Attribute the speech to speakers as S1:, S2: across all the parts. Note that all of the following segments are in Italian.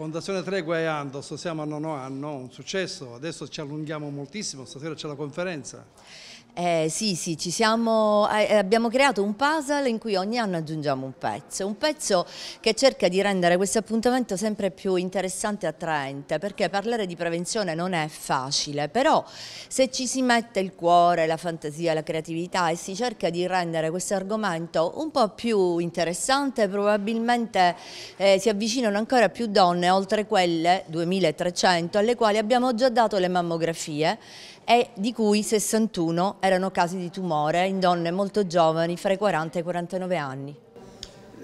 S1: Fondazione Tregua e Andos, siamo a nono anno, un successo, adesso ci allunghiamo moltissimo, stasera c'è la conferenza.
S2: Eh, sì, sì, siamo, eh, eh, abbiamo creato un puzzle in cui ogni anno aggiungiamo un pezzo, un pezzo che cerca di rendere questo appuntamento sempre più interessante e attraente, perché parlare di prevenzione non è facile, però se ci si mette il cuore, la fantasia, la creatività e si cerca di rendere questo argomento un po' più interessante, probabilmente eh, si avvicinano ancora più donne, oltre quelle 2300, alle quali abbiamo già dato le mammografie e di cui 61 è erano casi di tumore in donne molto giovani fra i 40 e i 49 anni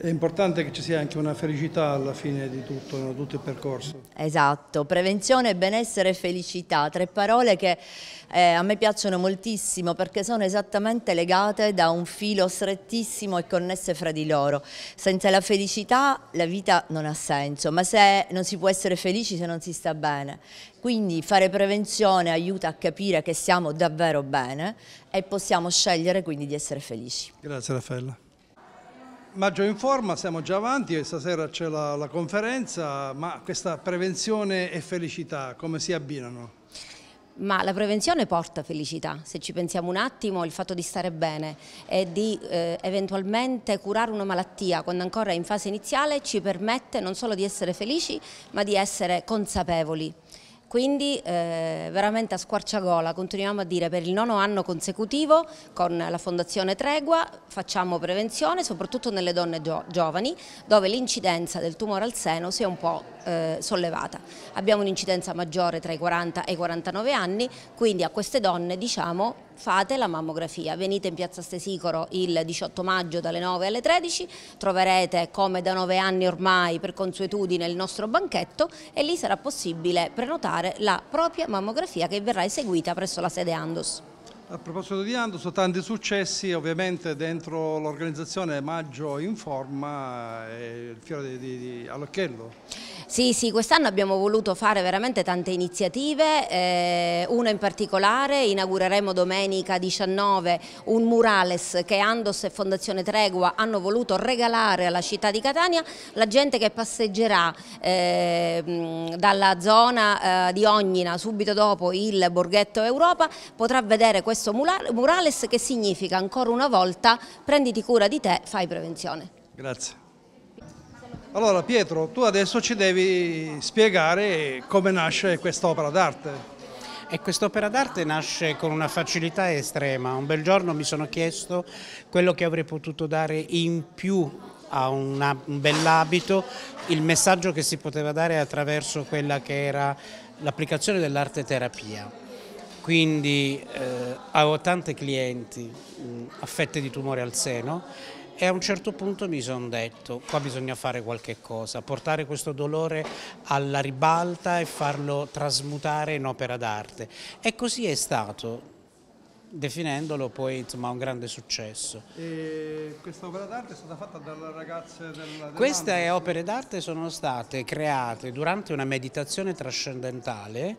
S1: è importante che ci sia anche una felicità alla fine di tutto, di tutto il percorso.
S2: Esatto, prevenzione, benessere e felicità, tre parole che eh, a me piacciono moltissimo perché sono esattamente legate da un filo strettissimo e connesse fra di loro. Senza la felicità la vita non ha senso, ma se non si può essere felici se non si sta bene. Quindi fare prevenzione aiuta a capire che siamo davvero bene e possiamo scegliere quindi di essere felici.
S1: Grazie Raffaella. Maggio in forma, siamo già avanti, stasera c'è la, la conferenza, ma questa prevenzione e felicità come si abbinano?
S3: Ma la prevenzione porta felicità, se ci pensiamo un attimo, il fatto di stare bene e di eh, eventualmente curare una malattia quando ancora è in fase iniziale ci permette non solo di essere felici ma di essere consapevoli quindi eh, veramente a squarciagola continuiamo a dire per il nono anno consecutivo con la Fondazione Tregua facciamo prevenzione soprattutto nelle donne gio giovani dove l'incidenza del tumore al seno si è un po' eh, sollevata. Abbiamo un'incidenza maggiore tra i 40 e i 49 anni, quindi a queste donne diciamo fate la mammografia. Venite in piazza Stesicoro il 18 maggio dalle 9 alle 13, troverete come da 9 anni ormai per consuetudine il nostro banchetto e lì sarà possibile prenotare la propria mammografia che verrà eseguita presso la sede Andos.
S1: A proposito di Andos, tanti successi, ovviamente dentro l'organizzazione Maggio Informa, il fiore di, di, di all'occhiello.
S3: Sì, sì, quest'anno abbiamo voluto fare veramente tante iniziative, eh, una in particolare, inaugureremo domenica 19 un murales che Andos e Fondazione Tregua hanno voluto regalare alla città di Catania, la gente che passeggerà eh, dalla zona eh, di Ognina subito dopo il Borghetto Europa potrà vedere questo murales che significa ancora una volta prenditi cura di te, fai prevenzione.
S1: Grazie. Allora Pietro, tu adesso ci devi
S4: spiegare come nasce quest'opera d'arte. E quest'opera d'arte nasce con una facilità estrema. Un bel giorno mi sono chiesto quello che avrei potuto dare in più a una, un bell'abito, il messaggio che si poteva dare attraverso quella che era l'applicazione dell'arte terapia quindi eh, ho tante clienti mh, mm, affette di tumore al seno e a un certo punto mi sono detto qua bisogna fare qualche cosa, portare questo dolore alla ribalta e farlo trasmutare in opera d'arte e così è stato definendolo poi insomma un grande successo.
S1: E questa opera d'arte è stata fatta dalle ragazze del, Queste opere
S4: d'arte sono state create durante una meditazione trascendentale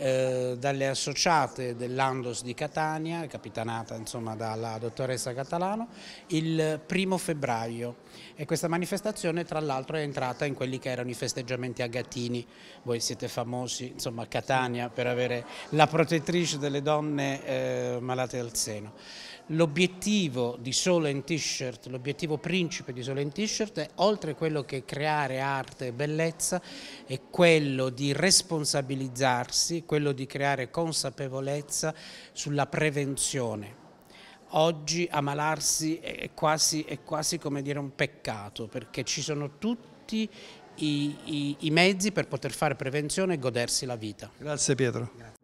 S4: eh, dalle associate dell'Andos di Catania, capitanata insomma, dalla dottoressa Catalano, il primo febbraio e questa manifestazione tra l'altro è entrata in quelli che erano i festeggiamenti a gattini, voi siete famosi insomma, a Catania per avere la protettrice delle donne eh, malate al seno. L'obiettivo di Solo in T-shirt, l'obiettivo principe di Solo in T-shirt è oltre a quello che creare arte e bellezza, è quello di responsabilizzarsi, quello di creare consapevolezza sulla prevenzione. Oggi ammalarsi è quasi, è quasi come dire un peccato perché ci sono tutti i, i, i mezzi per poter fare prevenzione e godersi la vita.
S1: Grazie Pietro. Grazie.